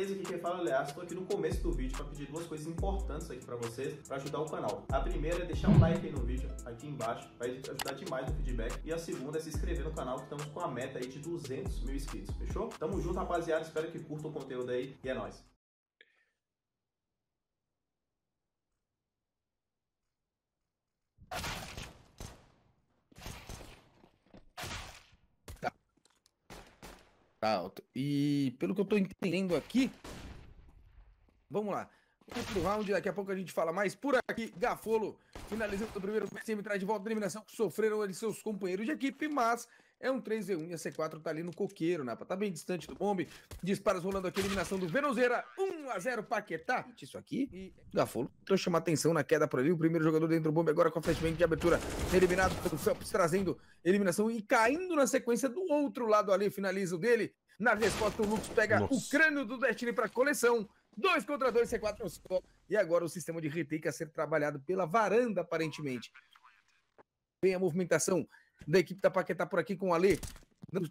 Beleza? Aqui quem fala é estou aqui no começo do vídeo para pedir duas coisas importantes aqui para vocês para ajudar o canal. A primeira é deixar um like aí no vídeo, aqui embaixo, vai ajudar demais no feedback. E a segunda é se inscrever no canal, que estamos com a meta aí de 200 mil inscritos, fechou? Tamo junto, rapaziada, espero que curta o conteúdo aí e é nóis! you Alto. Tá, e pelo que eu tô entendendo aqui. Vamos lá. Outro round, daqui a pouco a gente fala mais por aqui. Gafolo finalizando o primeiro PCM traz de volta a eliminação que sofreram ali seus companheiros de equipe, mas é um 3v1 e a C4 tá ali no coqueiro, Napa. Tá bem distante do bombe. Disparos rolando aqui, eliminação do Venuzeira. 1x0 Paquetá. Isso aqui. E Gafolo tentou chama atenção na queda por ali. O primeiro jogador dentro do bombe agora com a flashbang de abertura. Eliminado pelo Phelps, trazendo eliminação e caindo na sequência do outro lado ali. Finaliza o dele. Na resposta, o Lux pega Nossa. o crânio do Destiny pra coleção. 2 contra 2, C4 5. E agora o sistema de retake a ser trabalhado pela varanda, aparentemente. Vem a movimentação da equipe da Paquetá por aqui com o Ale.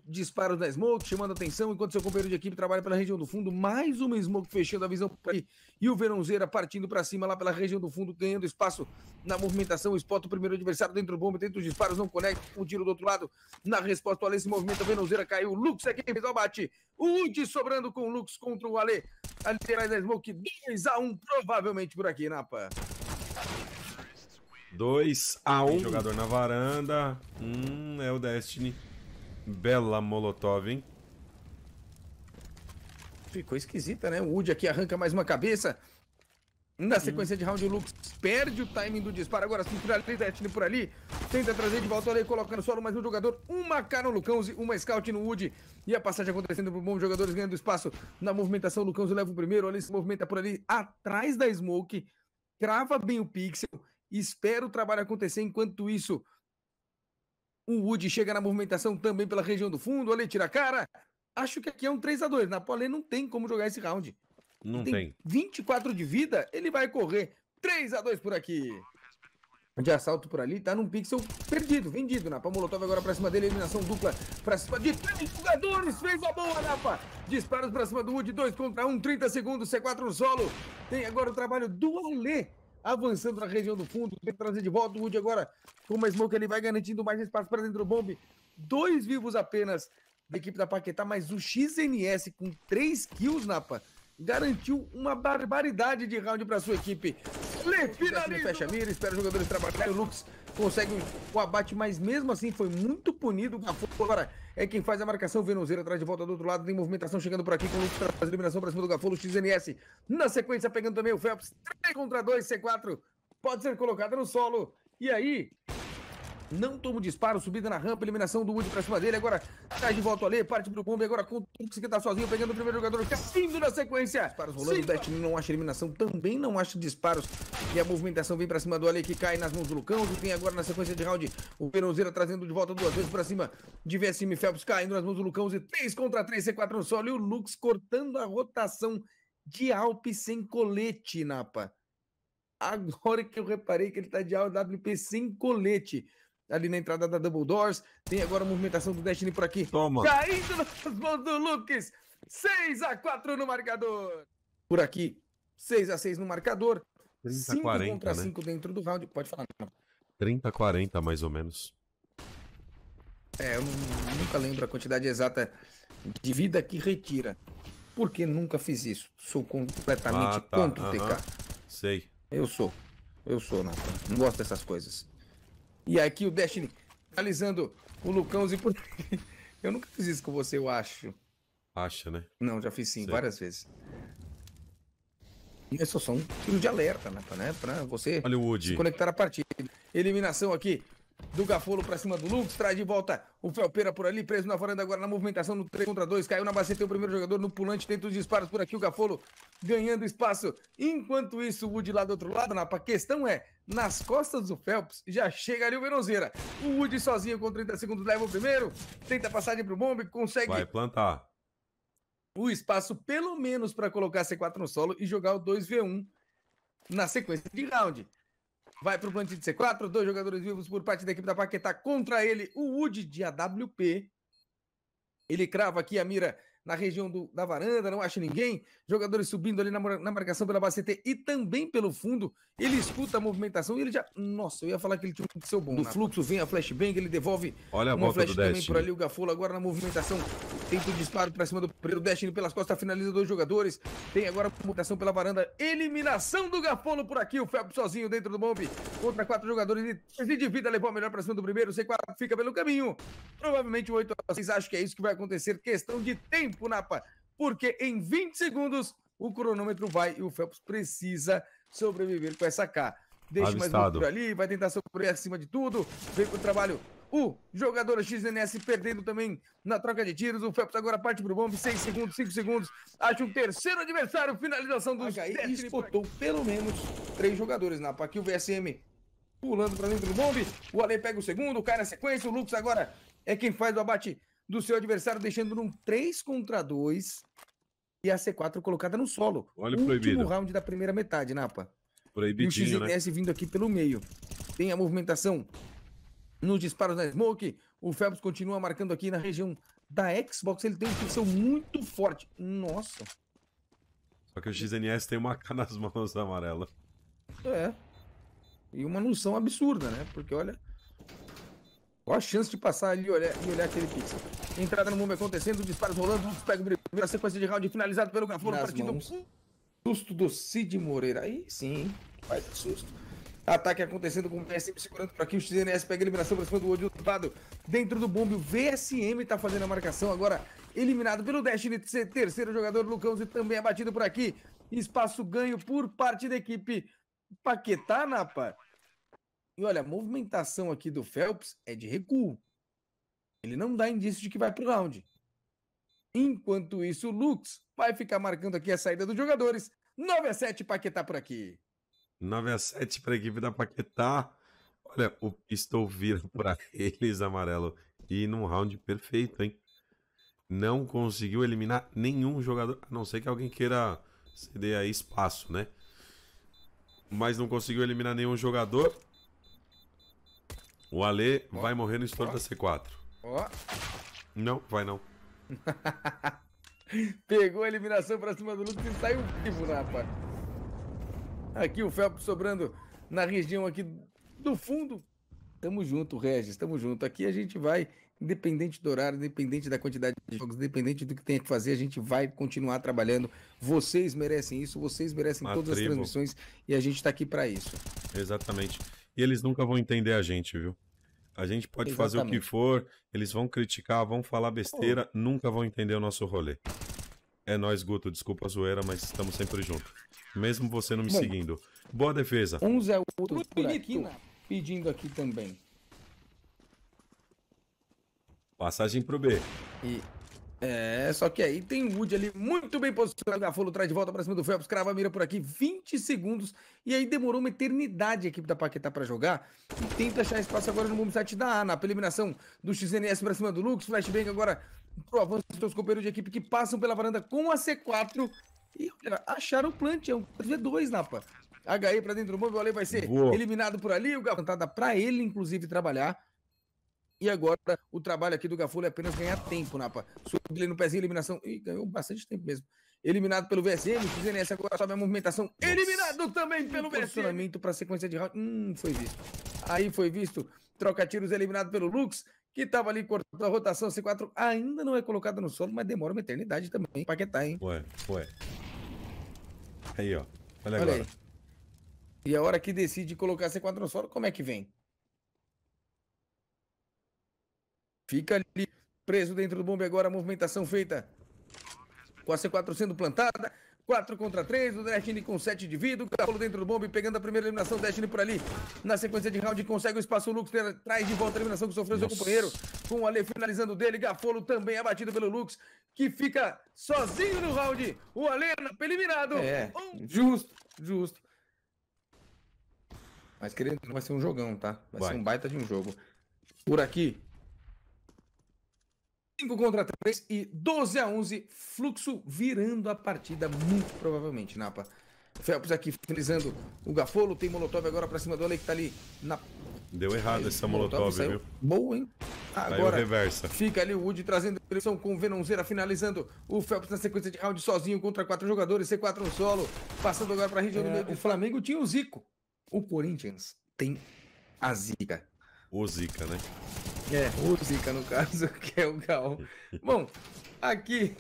Disparos da Smoke, chamando atenção, enquanto seu companheiro de equipe trabalha pela região do fundo. Mais uma Smoke fechando a visão por aí. E o Verãozeira partindo para cima lá pela região do fundo, ganhando espaço na movimentação. Spot o primeiro adversário dentro do bombe, dentro dos disparos, não conecta. Um tiro do outro lado. Na resposta, o Ale se movimenta. Verãozeira caiu. Lux é quem fez o abate. O de sobrando com o Lux contra o Ale. Ali atrás da Smoke, 2 a 1 um, provavelmente por aqui, Napa. 2 a 1 um. jogador na varanda. Hum, é o Destiny. Bela Molotov, hein? Ficou esquisita, né? O Wood aqui arranca mais uma cabeça. Na sequência de round, o Lux perde o timing do disparo. Agora sim, o destiny por ali. Tenta trazer de volta ali, colocando no solo mais um jogador. Uma cara no Lucãozi, uma scout no Wood. E a passagem acontecendo por bons jogadores ganhando espaço na movimentação. O Lucãozi leva o primeiro, ali se movimenta por ali, atrás da Smoke. Crava bem o pixel espera o trabalho acontecer. Enquanto isso, o Wood chega na movimentação também pela região do fundo. Olha, tira a cara. Acho que aqui é um 3 a 2 Napoli não tem como jogar esse round. Não tem, tem. 24 de vida, ele vai correr 3 a 2 por aqui. De assalto por ali, tá num pixel perdido, vendido. Napa né? Molotov agora pra cima dele, eliminação dupla pra cima de três jogadores. Fez a boa, Napa. Né, Disparos pra cima do Wood, 2 contra 1, um, 30 segundos, C4 no solo. Tem agora o trabalho do Alê avançando na região do fundo, tem que trazer de volta o Wood agora com uma smoke, ele vai garantindo mais espaço para dentro do bombe. Dois vivos apenas da equipe da Paquetá, mas o XNS com três kills, Napa, garantiu uma barbaridade de round para sua equipe. Le Fecha a mira, espera os jogadores trabalharem, o Lux consegue o abate, mas mesmo assim foi muito punido, agora é quem faz a marcação. Venuzeira atrás de volta do outro lado. Tem movimentação chegando por aqui com o Lucas. Traz eliminação pra cima do Gafolo. XNS na sequência pegando também o Phelps. 3 contra 2, C4. Pode ser colocada no solo. E aí, não toma disparos disparo, subida na rampa, eliminação do Woody pra cima dele. Agora traz tá de volta o Ale, parte pro Pombe. Agora com que tá sozinho, pegando o primeiro jogador. Caindo é na sequência. Disparos rolando, o Destiny não acha eliminação, também não acha disparos. E a movimentação vem pra cima do Ale, que cai nas mãos do Lucão. Que tem agora na sequência de round o Peronzeira trazendo de volta duas vezes pra cima de VSM Phelps, caindo nas mãos do Lucão. E 3 contra 3, C4 no solo. E o Lux cortando a rotação de Alpe sem colete, Napa. Agora que eu reparei que ele tá de AWP sem colete ali na entrada da Double Doors. Tem agora a movimentação do Destiny por aqui. Toma. Caindo nas mãos do Lucas. 6 x 4 no marcador. Por aqui, 6 x 6 no marcador. 30 5 40, contra né? 5 dentro do round. Pode falar. Não. 30 a 40, mais ou menos. É, eu nunca lembro a quantidade exata de vida que retira. Porque nunca fiz isso. Sou completamente ah, tá. contra o TK. Sei. Eu sou. Eu sou, não. Não gosto dessas coisas. E aqui o Destiny finalizando o Lucãozinho por. eu nunca fiz isso com você, eu acho. Acha, né? Não, já fiz sim, várias vezes. E isso é só um tiro de alerta, né? Pra, né? pra você Hollywood. se conectar a partida. Eliminação aqui do Gafolo pra cima do Lucas, traz de volta o Felpeira por ali, preso na varanda agora na movimentação no 3 contra 2, caiu na baceta o primeiro jogador no pulante, tenta os disparos por aqui, o Gafolo ganhando espaço. Enquanto isso, o Wood lá do outro lado, na questão é, nas costas do Phelps, já chega ali o Veronzeira. O Wood sozinho com 30 segundos leva o primeiro, tenta passar para pro bombe, consegue... Vai plantar. O espaço pelo menos para colocar C4 no solo e jogar o 2v1 na sequência de round. Vai para o plantio de C4, dois jogadores vivos por parte da equipe da Paquetá contra ele, o Wood de AWP. Ele crava aqui a mira na região do, da varanda, não acha ninguém. Jogadores subindo ali na, na marcação pela CT e também pelo fundo. Ele escuta a movimentação e ele já. Nossa, eu ia falar que ele tinha um seu bom. No né? fluxo vem a flashbang, ele devolve Olha a uma flash também Destiny. por ali. O Gafolo agora na movimentação. Tenta o disparo para cima do primeiro indo pelas costas, finaliza dois jogadores. Tem agora a movimentação pela varanda. Eliminação do Gafolo por aqui. O Felps sozinho dentro do bombe. Contra quatro jogadores Ele de vida. Levou a melhor para cima do primeiro. O C4 fica pelo caminho. Provavelmente o 8 a 6. Acho que é isso que vai acontecer. Questão de tempo tempo, Napa, porque em 20 segundos o cronômetro vai e o Phelps precisa sobreviver com essa K. Deixa Avistado. mais um por ali, vai tentar sobreviver acima de tudo, vem com o trabalho. O jogador XNS perdendo também na troca de tiros. O Phelps agora parte pro bombe, 6 segundos, 5 segundos. que um terceiro adversário, finalização do HI. Espotou pelo menos três jogadores, Napa. Aqui o VSM pulando para dentro do bombe. O Ale pega o segundo, cai na sequência. O Lux agora é quem faz o abate do seu adversário, deixando num 3 contra 2 e a C4 colocada no solo. Olha o Último round da primeira metade, Napa. Proibidinho, e o XNS né? vindo aqui pelo meio. Tem a movimentação nos disparos da Smoke. O Phelps continua marcando aqui na região da Xbox. Ele tem uma posição muito forte. Nossa. Só que o XNS tem uma K nas mãos amarela. É. E uma noção absurda, né? Porque olha, Olha a chance de passar ali e olhar, olhar aquele pixel. Entrada no mundo acontecendo, disparos rolando, Lutz pega o primeiro, a sequência de round finalizado pelo Gaforo, partido. Susto do Cid Moreira. Aí sim, faz susto. Ataque acontecendo com o VSM segurando por aqui. O XNS pega a eliminação para cima do lado. Dentro do bombe, o VSM está fazendo a marcação agora. Eliminado pelo Destiny, terceiro jogador, e também abatido por aqui. Espaço ganho por parte da equipe Paquetá, Napa. E olha, a movimentação aqui do Phelps é de recuo. Ele não dá indício de que vai pro round. Enquanto isso, o Lux vai ficar marcando aqui a saída dos jogadores. 9 a 7 Paquetá por aqui. 9 a 7 para a equipe da Paquetá. Olha, o Pistol vira para eles, amarelo. E num round perfeito, hein? Não conseguiu eliminar nenhum jogador, a não ser que alguém queira ceder aí espaço, né? Mas não conseguiu eliminar nenhum jogador. O Ale oh. vai morrer no estouro oh. da C4. Ó. Oh. Não, vai não. Pegou a eliminação pra cima do Lucas e saiu vivo, né, rapaz. Aqui o Felps sobrando na região aqui do fundo. Tamo junto, Regis, tamo junto. Aqui a gente vai, independente do horário, independente da quantidade de jogos, independente do que tem que fazer, a gente vai continuar trabalhando. Vocês merecem isso, vocês merecem a todas tribo. as transmissões e a gente tá aqui para isso. Exatamente e eles nunca vão entender a gente, viu? A gente pode Exatamente. fazer o que for, eles vão criticar, vão falar besteira, nunca vão entender o nosso rolê. É nós, Guto, desculpa a zoeira, mas estamos sempre juntos. Mesmo você não me Bom, seguindo. Boa defesa. Um Zé Guto por aqui, né? pedindo aqui também. Passagem pro B. E é, só que aí tem Wood ali muito bem posicionado. Gafolo traz de volta para cima do Phelps, crava a mira por aqui, 20 segundos. E aí demorou uma eternidade a equipe da Paquetá para jogar. E tenta achar espaço agora no boom site da ANA. eliminação do XNS para cima do Lux, flashbang agora pro avanço dos seus companheiros de equipe que passam pela varanda com a C4. E olha, acharam o plant, é um V2, Napa. HE para dentro do móvel, o Ale vai ser Boa. eliminado por ali. O Gavantada tá para ele, inclusive, trabalhar. E agora o trabalho aqui do Gafula é apenas ganhar tempo, Napa. Subiu no pezinho, eliminação. e ganhou bastante tempo mesmo. Eliminado pelo VSM, o agora sobe a movimentação. Nossa. Eliminado também pelo VSM. para sequência de round. Hum, foi visto. Aí foi visto. Troca tiros eliminado pelo Lux, que estava ali cortando a rotação. C4 ainda não é colocado no solo, mas demora uma eternidade também. Paquetar, hein? Ué, ué. Aí, ó. Olha, Olha agora. Aí. E a hora que decide colocar C4 no solo, como é que vem? Fica ali preso dentro do bombe agora, a movimentação feita com a C4 sendo plantada. 4 contra 3, o Destiny com 7 de vida, o Capolo dentro do bombe, pegando a primeira eliminação, o Destiny por ali, na sequência de round, consegue o espaço, o Lux traz de volta a eliminação que sofreu Nossa. seu companheiro, com o Ale finalizando dele, Gafolo também abatido pelo Lux, que fica sozinho no round, o Ale é eliminado. É, um... justo, justo. Mas querendo, vai ser um jogão, tá? Vai, vai. ser um baita de um jogo. Por aqui, 5 contra 3 e 12 a 11, Fluxo virando a partida muito provavelmente, Napa. Felps aqui finalizando o Gafolo, tem Molotov agora pra cima do Ale que tá ali na... Deu errado essa Molotov, molotov viu? Boa, hein? Agora reversa. fica ali o Wood trazendo pressão com o Venonzeira, finalizando o Felps na sequência de round sozinho contra quatro jogadores, C4 no solo, passando agora pra região é... do meio. O Flamengo tinha o Zico, o Corinthians tem a Zica. O Zica, né? É, o no caso, que é o Gal. Bom, aqui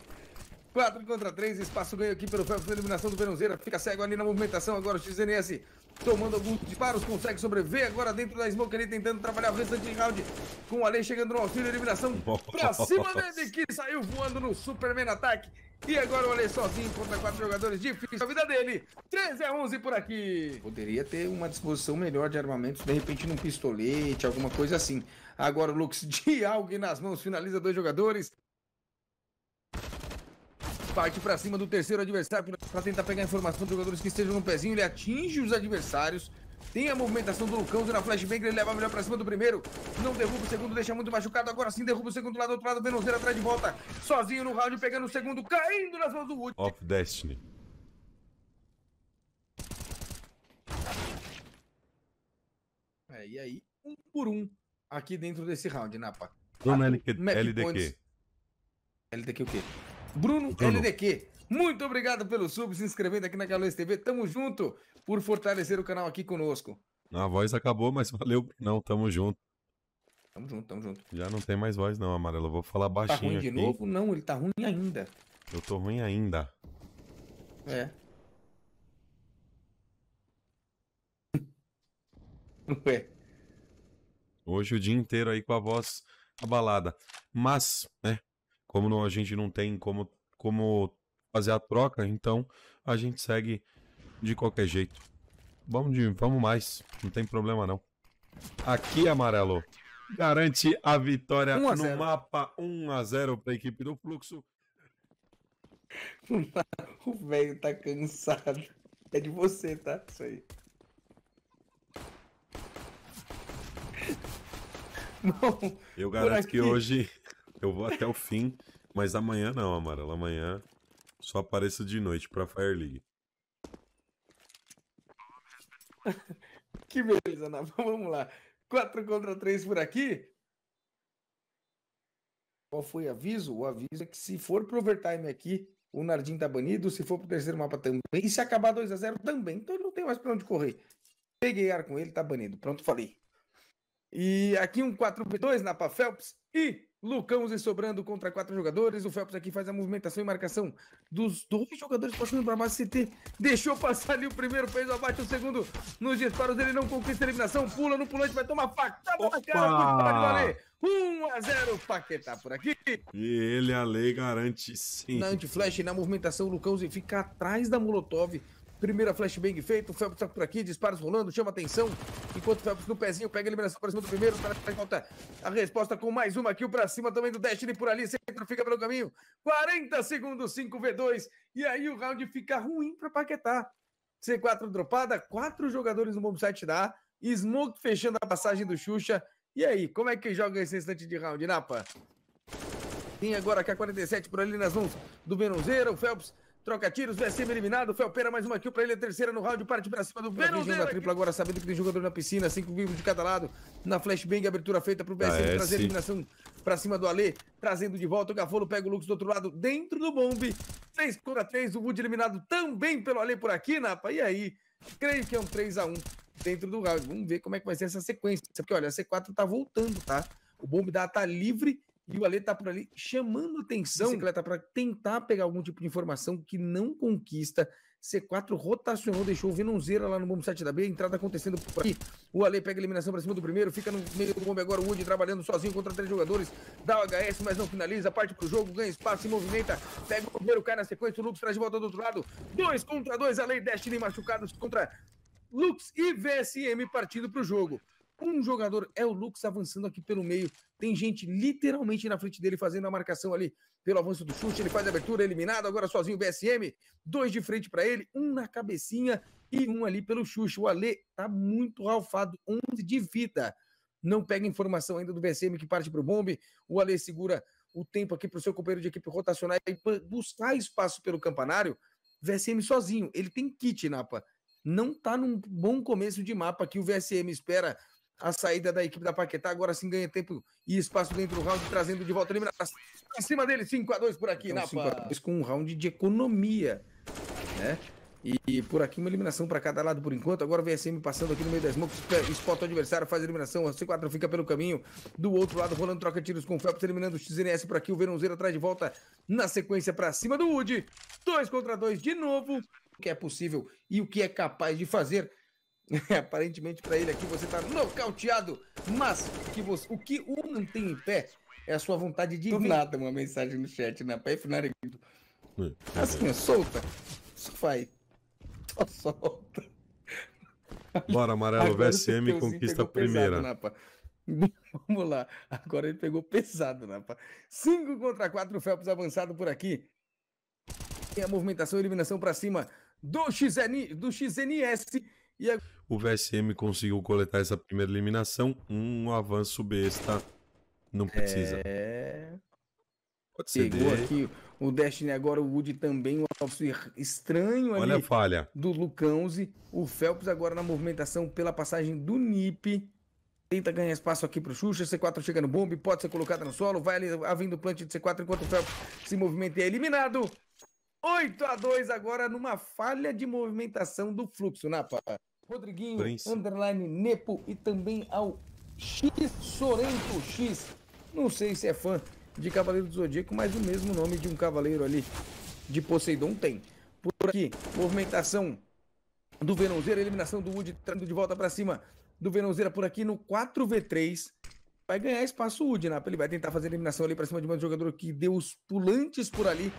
4 contra 3, espaço ganho aqui pelo ferro da eliminação do Veronzeira. Fica cego ali na movimentação. Agora o XNS tomando alguns disparos, consegue sobreviver. Agora dentro da smoke ali tentando trabalhar o restante de round. Com o Ale chegando no auxílio, eliminação Nossa. pra cima dele que saiu voando no Superman ataque. E agora o Ale sozinho contra quatro jogadores. Difícil a vida dele. 13 a 11 por aqui. Poderia ter uma disposição melhor de armamentos, de repente num pistolete, alguma coisa assim. Agora o Lux de alguém nas mãos, finaliza dois jogadores. Parte para cima do terceiro adversário para tentar pegar a informação dos jogadores que estejam no pezinho. Ele atinge os adversários. Tem a movimentação do Lucão na flashbang, ele leva melhor pra cima do primeiro. Não derruba o segundo, deixa muito machucado. Agora sim derruba o segundo lá do outro lado. Venoseiro atrás de volta. Sozinho no round, pegando o segundo, caindo nas mãos do Wood. Off Destiny. É, e aí, um por um, aqui dentro desse round, Napa. Né, Bruno LQ, LDQ. LDQ o quê? Bruno, Bruno LDQ. Muito obrigado pelo sub, se inscrevendo aqui na Galois TV. Tamo junto por fortalecer o canal aqui conosco. A voz acabou, mas valeu, não. Tamo junto. Tamo junto, tamo junto. Já não tem mais voz, não, amarelo. Eu vou falar tá baixinho. Tá ruim de aqui. novo? Não, ele tá ruim ainda. Eu tô ruim ainda. É. Ué. Hoje o dia inteiro aí com a voz abalada. Mas, né, como não, a gente não tem como, como fazer a troca, então a gente segue de qualquer jeito. Vamos, de, vamos mais, não tem problema não. Aqui, amarelo, garante a vitória a no mapa 1 a 0 para a equipe do Fluxo. o velho tá cansado. É de você, tá? Isso aí. Eu garanto que hoje eu vou até o fim, mas amanhã não, Amarelo. Amanhã só apareço de noite pra Fire League. que beleza, Ana. Vamos lá. 4 contra 3 por aqui. Qual foi o aviso? O aviso é que se for pro overtime aqui, o Nardim tá banido. Se for pro terceiro mapa também. E se acabar 2 a 0 também. Então ele não tem mais pra onde correr. Peguei ar com ele, tá banido. Pronto, falei. E aqui um 4-2 na para Phelps e Lucãos e sobrando contra quatro jogadores. O Phelps aqui faz a movimentação e marcação dos dois jogadores passando para a base CT. Deixou passar ali o primeiro, fez o abate o segundo nos disparos. Ele não conquista a eliminação, pula no pulante, vai tomar facada na cara. 1 a 0 Paquetá por aqui. E ele, a lei, garante sim. Na anti-flash, na movimentação, o Lucãozinho fica atrás da Molotov. Primeira flashbang feito o Felps tá por aqui, disparos rolando, chama atenção. Enquanto o Felps no pezinho pega a eliminação para cima do primeiro, o cara volta a resposta com mais uma o para cima também do Destiny por ali, sempre fica pelo caminho. 40 segundos, 5v2, e aí o round fica ruim para Paquetá. C4 dropada, quatro jogadores no bomb site da A, Smoke fechando a passagem do Xuxa. E aí, como é que joga esse instante de round, Napa? Tem agora K47 é por ali nas mãos do Venuzeira, o Felps Troca tiros, VSM eliminado. pera mais uma kill pra ele. A é terceira no round. Parte pra cima do Venuzeiro. tripla agora, sabendo que tem jogador na piscina. Cinco vivos de cada lado. Na flashbang, abertura feita pro VSM ah, é, trazer eliminação pra cima do Ale. Trazendo de volta. O Gafolo pega o Lux do outro lado. Dentro do bombe. 3 contra 3. O Wood eliminado também pelo Ale por aqui, Napa. E aí? Creio que é um 3x1 dentro do round. Vamos ver como é que vai ser essa sequência. Porque olha, a C4 tá voltando, tá? O bombe da tá livre e o Ale está por ali chamando atenção, bicicleta, para tentar pegar algum tipo de informação que não conquista. C4 rotacionou, deixou o Venonzeira lá no bombo 7 da B, entrada acontecendo por aqui. O Ale pega a eliminação para cima do primeiro, fica no meio do bombo agora, o Woody trabalhando sozinho contra três jogadores, dá o HS, mas não finaliza, parte pro jogo, ganha espaço, se movimenta, pega o primeiro, cai na sequência, o Lucas traz de volta do outro lado, dois contra dois, Ale e Destiny machucados contra Lux e VSM partindo pro jogo um jogador é o Lux avançando aqui pelo meio. Tem gente literalmente na frente dele fazendo a marcação ali pelo avanço do chute. Ele faz a abertura, eliminado, agora sozinho o BSM. Dois de frente para ele, um na cabecinha e um ali pelo chute. O Ale tá muito ralfado, 11 de vida. Não pega informação ainda do BSM que parte para o bombe. O Ale segura o tempo aqui para o seu companheiro de equipe rotacionar e buscar espaço pelo campanário. VSM sozinho, ele tem kit, Napa. Não tá num bom começo de mapa que o VSM espera a saída da equipe da Paquetá. Agora sim ganha tempo e espaço dentro do round, trazendo de volta a eliminação. Em cima dele, 5x2 por aqui, então, Napa. 5x2 com um round de economia, né? E, e por aqui uma eliminação para cada lado por enquanto. Agora o VSM passando aqui no meio das mãos, spot o adversário, faz a eliminação. A C4 fica pelo caminho. Do outro lado, rolando troca de tiros com o Phelps, eliminando o XNS por aqui. O Verãozeiro atrás de volta na sequência para cima do Wood. Dois contra dois de novo. O que é possível e o que é capaz de fazer Aparentemente para ele aqui você está nocauteado, mas que você, o que o mantém em pé é a sua vontade de nada, uma mensagem no chat, né? Para Naregudo. Assim, solta. Só vai. Só solta. Bora, amarelo, Agora VSM conquista a primeira. Pesado, Vamos lá. Agora ele pegou pesado, Napa. 5 contra 4, Felps avançado por aqui. E a movimentação, eliminação para cima do, XN, do XNS e a... o VSM conseguiu coletar essa primeira eliminação. Um avanço besta. Não precisa. É... Pode ser. Pegou aqui o Destiny agora, o Wood também, um avanço estranho Olha a falha. do Lucãozi. O Phelps agora na movimentação pela passagem do Nip. Tenta ganhar espaço aqui pro Xuxa. C4 chega no bombe, pode ser colocado no solo. Vai ali havendo o plant de C4 enquanto o Phelps se movimenta e é eliminado. 8 a 2 agora numa falha de movimentação do fluxo, Napa. Rodriguinho, Príncipe. underline Nepo e também ao X Sorento X. Não sei se é fã de Cavaleiro do Zodíaco, mas o mesmo nome de um cavaleiro ali de Poseidon tem. Por aqui, movimentação do Venonzeira, eliminação do Wood, trazendo de volta para cima do Venonzeira por aqui no 4v3. Vai ganhar espaço o Wood, né? Ele vai tentar fazer eliminação ali para cima de um jogador que deu os pulantes por ali.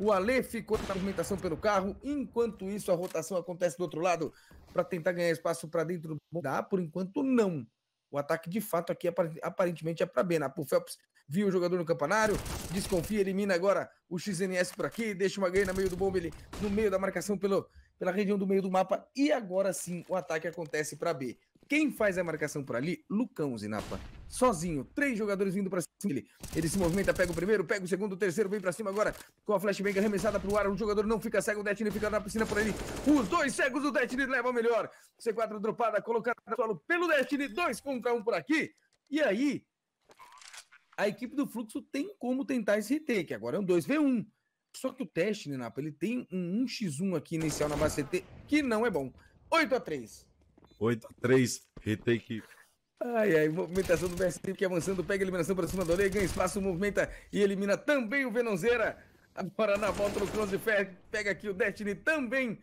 O Ale ficou na movimentação pelo carro. Enquanto isso, a rotação acontece do outro lado para tentar ganhar espaço para dentro do A. Ah, por enquanto, não. O ataque de fato aqui aparentemente é para B. Né? O Phelps viu o jogador no campanário, desconfia, elimina agora o XNS por aqui, deixa uma ganha no meio do bombe ele no meio da marcação pelo, pela região do meio do mapa. E agora sim o ataque acontece para B. Quem faz a marcação por ali? Lucão Zinapa. Sozinho, três jogadores vindo para cima dele. Ele se movimenta, pega o primeiro, pega o segundo, o terceiro, vem para cima agora. Com a flashbang arremessada pro ar, o jogador não fica cego, o Detney fica na piscina por ali. Os dois cegos do Detney levam melhor. C4 dropada, colocada no solo pelo Detney, dois contra um por aqui. E aí, a equipe do Fluxo tem como tentar esse retake. Agora é um 2v1. Só que o teste, Ninapa, ele tem um 1x1 aqui inicial na base CT, que não é bom. 8 a 3 8x3, retake. Ai, ai, movimentação do BST que avançando, pega a eliminação para cima da orelha, ganha espaço, movimenta e elimina também o Venonzeira. Agora na volta do Close Fair, pega aqui o Destiny também.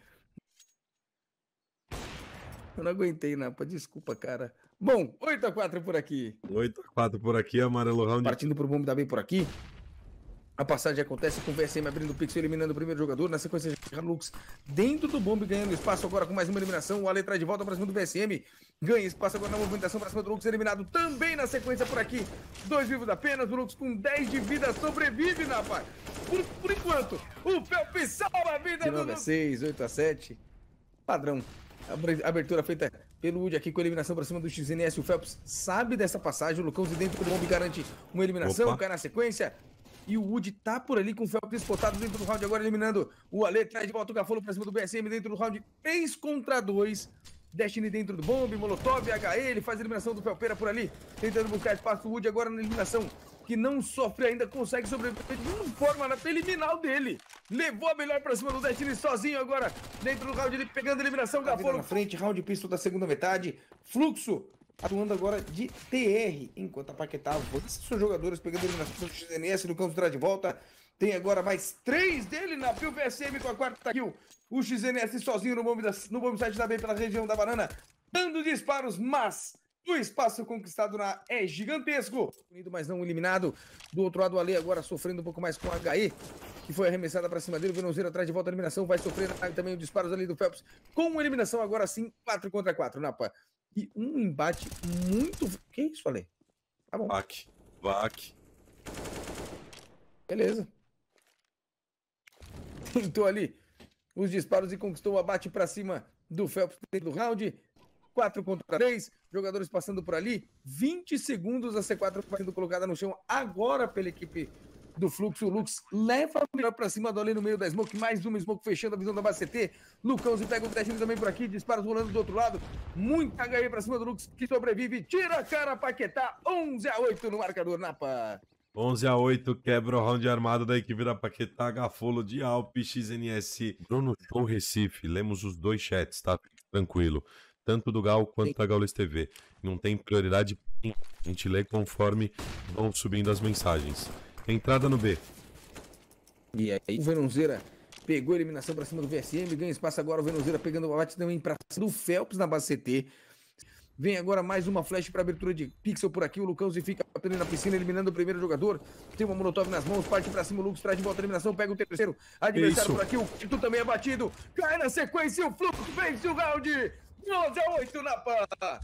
Eu não aguentei, Napa. Desculpa, cara. Bom, 8x4 por aqui. 8x4 por aqui, amarelo round. Partindo pro bombe bem por aqui. A passagem acontece com o VSM abrindo o pixel, eliminando o primeiro jogador. Na sequência, Lux dentro do bombe, ganhando espaço agora com mais uma eliminação. O Ale traz de volta para cima do VSM. Ganha espaço agora na movimentação para cima do Lux, eliminado também na sequência por aqui. Dois vivos apenas. O Lux com 10 de vida sobrevive, rapaz. Por, por enquanto, o Felps salva a vida do Lux. 6, 8 a 7. Padrão. Abertura feita pelo Wood aqui com eliminação para cima do XNS. O Phelps sabe dessa passagem. O Lucão de dentro do bombe garante uma eliminação. Opa. Cai na sequência. E o Woody tá por ali com o Felps espotado dentro do round, agora eliminando o Ale. Traz de volta o Gafolo pra cima do BSM dentro do round 3 contra 2. Destiny dentro do bomb, Molotov, HE, ele faz a eliminação do Felpeira por ali, tentando buscar espaço. O Woody agora na eliminação, que não sofre ainda, consegue sobreviver de uma forma na preliminar dele. Levou a melhor pra cima do Destiny sozinho agora, dentro do round, ele pegando a eliminação. Gafolo tá na frente, round pistol da segunda metade. Fluxo atuando agora de TR, enquanto a Paquetá avança seus jogadores, pegando eliminação do XNS no campo de de volta. Tem agora mais três dele na Pio VSM com a quarta kill. O XNS sozinho no bomb, da, no bombe site da B pela região da Banana, dando disparos, mas o espaço conquistado na é gigantesco. Unido, mas não eliminado. Do outro lado, ali agora sofrendo um pouco mais com a HE, que foi arremessada para cima dele. O Venonzeiro atrás de volta, a eliminação vai sofrer né? também os disparos ali do Phelps. Com eliminação agora sim, 4 contra 4, Napa. E um embate muito. Que isso, falei? Tá bom. Vac. Vac. Beleza. Tentou ali os disparos e conquistou o abate para cima do Phelps do round. 4 contra 3, jogadores passando por ali. 20 segundos, a C4 sendo colocada no chão agora pela equipe do fluxo. O Lux leva o melhor pra cima do ali no meio da Smoke. Mais uma Smoke fechando a visão da base CT. se pega o teste também por aqui. Disparos rolando do outro lado. Muita HE pra cima do Lux que sobrevive. Tira a cara, Paquetá. 11 a 8 no marcador, Napa. 11 a 8 quebra o round armado da equipe da Paquetá, Gafolo de Alpe, XNS, Bruno Show Recife. Lemos os dois chats, tá? tranquilo. Tanto do Gal quanto da Gaules TV. Não tem prioridade, a gente lê conforme vão subindo as mensagens. Entrada no B. E aí, o Venonzeira pegou a eliminação para cima do VSM, ganha espaço agora. O Venonzeira pegando o abate também para cima do Phelps na base CT. Vem agora mais uma flash para abertura de pixel por aqui. O Lucão se fica batendo na piscina, eliminando o primeiro jogador. Tem uma Molotov nas mãos, parte para cima. O Lucas traz de volta a eliminação, pega o terceiro. Adversário Isso. por aqui. O Tito também é batido. Cai na sequência. O Fluxo vence o round. 12 a 8 na pá.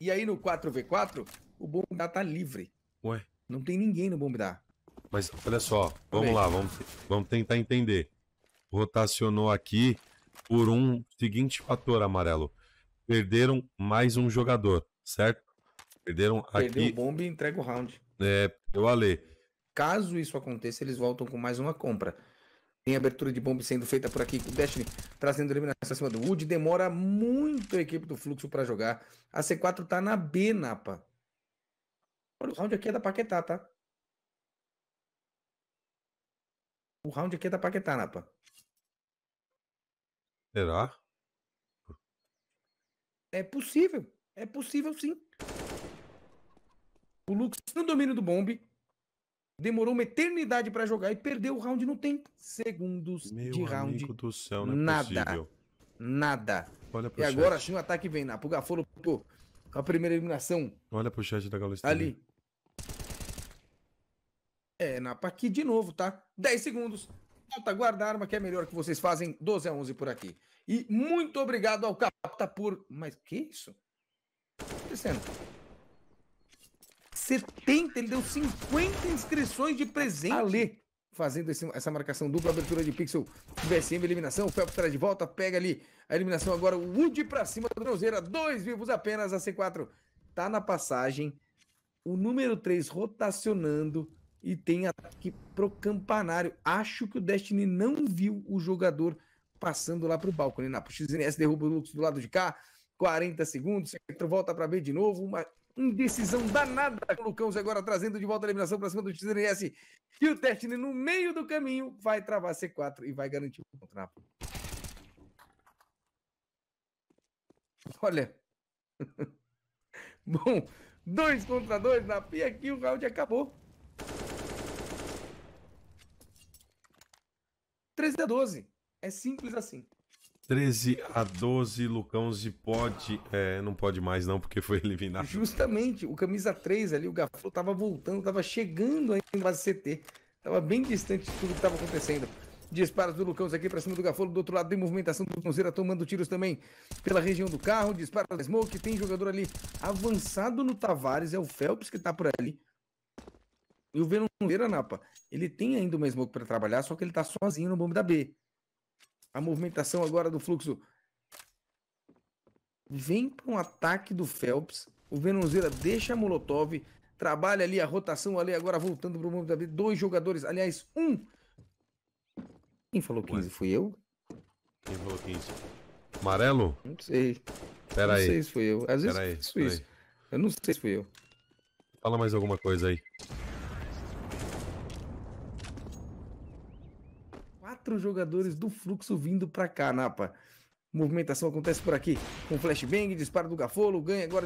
E aí no 4v4, o bom Bomba tá livre. Ué? Não tem ninguém no da. Mas olha só, vamos lá, vamos, vamos tentar entender. Rotacionou aqui por um seguinte fator amarelo. Perderam mais um jogador, certo? Perderam Perdeu aqui. Perdeu o bombe e entrega o round. É, eu alê. Caso isso aconteça, eles voltam com mais uma compra. Tem abertura de bomba sendo feita por aqui com o Destiny trazendo eliminação acima do Wood. Demora muito a equipe do Fluxo para jogar. A C4 tá na B, Napa. Olha, o round aqui é da Paquetá, tá? O round aqui é da Paquetá, Napa. Será? É possível. É possível sim. O Lux no domínio do bombe. Demorou uma eternidade para jogar e perdeu o round. Não tem segundos Meu de round. do céu, não é nada. Possível. Nada. Olha pro e chat. agora sim o ataque vem na Pugafolo. Pô, a primeira eliminação. Olha pro chat da Galo Ali. É, Napa, aqui de novo, tá? 10 segundos. Falta guardar a arma, que é melhor que vocês fazem 12 a 11 por aqui. E muito obrigado ao Capta por. Mas que isso? O que está acontecendo? 70, ele deu 50 inscrições de presente. ali fazendo esse, essa marcação dupla, abertura de pixel, BSM, eliminação, o Felps traz de volta, pega ali a eliminação agora, o Wood pra cima do Groseira, dois vivos apenas, a C4 tá na passagem, o número 3 rotacionando, e tem ataque pro campanário. Acho que o Destiny não viu o jogador passando lá pro balcão. Na o XNS derruba o Lux do lado de cá, 40 segundos, Sector volta para ver de novo, uma indecisão danada com o Lucão agora trazendo de volta a eliminação para cima do XNS. E o Destiny no meio do caminho vai travar C4 e vai garantir o -Napo. Olha. Bom, dois contra dois na pia aqui, o round acabou. 13 a 12. É simples assim. 13 a 12, Lucão se pode. É, não pode mais, não, porque foi eliminado. Justamente, o camisa 3 ali, o Gafô tava voltando, tava chegando ainda na base CT. Tava bem distante de tudo que tava acontecendo. Disparos do Lucão aqui para cima do Gafolo, do outro lado tem movimentação do Conceira tomando tiros também pela região do carro. Disparo da Smoke, tem jogador ali avançado no Tavares, é o Phelps que tá por ali. E o Verundeira, Napa, ele tem ainda o mesmo para trabalhar, só que ele está sozinho no bombe da B. A movimentação agora do fluxo vem para um ataque do Phelps. O Venonzeira deixa a Molotov, trabalha ali a rotação ali, agora voltando para o mundo da B. Dois jogadores, aliás, um. Quem falou 15? Ué. Fui eu? Quem falou 15? Amarelo? Não sei. Pera não aí. Não sei se fui eu. Às vezes aí, eu, pera aí. eu não sei se fui eu. Fala mais alguma coisa aí. quatro jogadores do fluxo vindo para cá, Napa. Movimentação acontece por aqui, com flashbang, disparo do Gafolo, ganha agora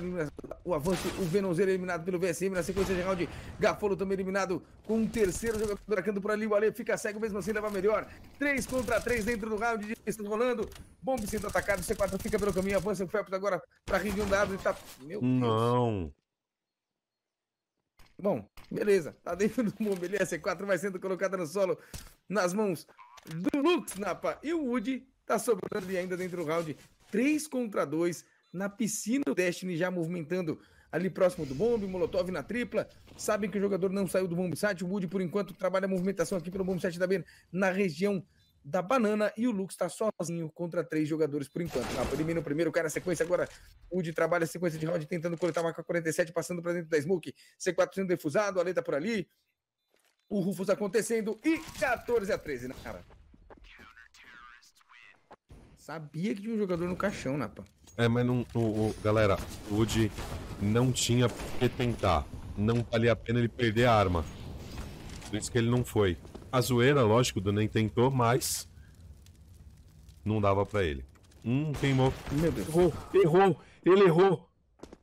o avanço, o Venonzeiro eliminado pelo VSM na sequência geral de Gafolo também eliminado com um terceiro jogador atacando por ali, o Ale fica cego, mesmo assim leva melhor, 3 contra 3 dentro do round, estão rolando, Bomb sendo atacado, C4 fica pelo caminho, avança o Felps agora para a região da árvore, tá... Meu Deus. Não! Bom, beleza, tá dentro do bomb, C4, vai sendo colocada no solo, nas mãos do Lux, Napa. E o Woody tá sobrando ali ainda dentro do round. 3 contra 2 na piscina. O Destiny já movimentando ali próximo do bombe, Molotov na tripla. Sabem que o jogador não saiu do bomb site. O Woody, por enquanto, trabalha a movimentação aqui pelo bomb site da Bena na região da banana e o Lux está sozinho contra três jogadores por enquanto. Ah, elimina o primeiro, cara na sequência agora. O Woody trabalha a sequência de round tentando coletar a marca 47, passando para dentro da Smoke. C4 sendo defusado, a tá por ali. O Rufus acontecendo e 14 a 13 na cara. Sabia que tinha um jogador no caixão, Napa. É, mas não. O, o, galera, o Woody não tinha que tentar. Não valia a pena ele perder a arma. Por isso que ele não foi. A zoeira, lógico, do nem tentou, mas. Não dava pra ele. Hum, queimou. Meu Deus. Errou, errou, ele errou.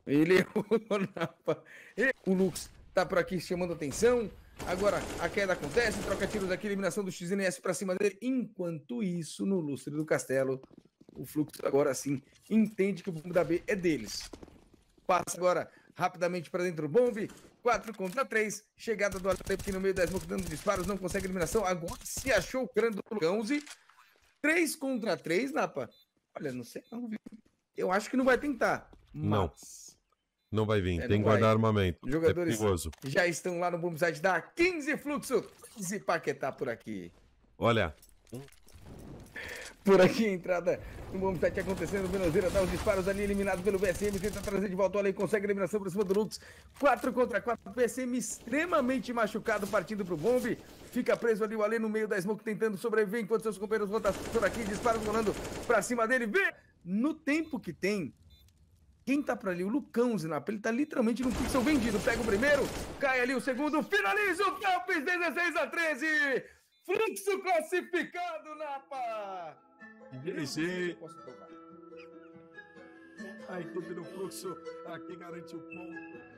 Ele errou, Napa. O Lux tá por aqui chamando atenção. Agora a queda acontece, troca tiros aqui, eliminação do XNS para cima dele. Enquanto isso, no lustre do castelo, o fluxo agora sim entende que o bombe da B é deles. Passa agora rapidamente para dentro do bombe. 4 contra 3. Chegada do Alep aqui no meio da smoke, dando disparos, não consegue eliminação. Agora se achou o crânio do Lucão 3 contra 3, Napa. Olha, não sei não, viu? Eu acho que não vai tentar. Mas... Não. Não vai vir, é, tem que guardar armamento. Os é jogadores é já estão lá no Boomside da 15 Fluxo, 15 Paquetá por aqui. Olha. Por aqui, entrada no Boomside acontecendo, o Venezuela dá os disparos ali, eliminado pelo BSM, tenta trazer de volta o Alei, consegue eliminação por cima do Lux. 4 contra 4, BSM extremamente machucado, partindo pro bombe. Fica preso ali o Alei no meio da smoke, tentando sobreviver, enquanto seus companheiros vão por aqui, disparos rolando pra cima dele. Vê! No tempo que tem, quem tá por ali? O Lucão Zinapa. Ele tá literalmente no pixel vendido. Pega o primeiro, cai ali o segundo, finaliza o Phelps 16 a 13. Fluxo classificado, Napa! GG! Posso tomar? A equipe do Fluxo aqui garante o ponto.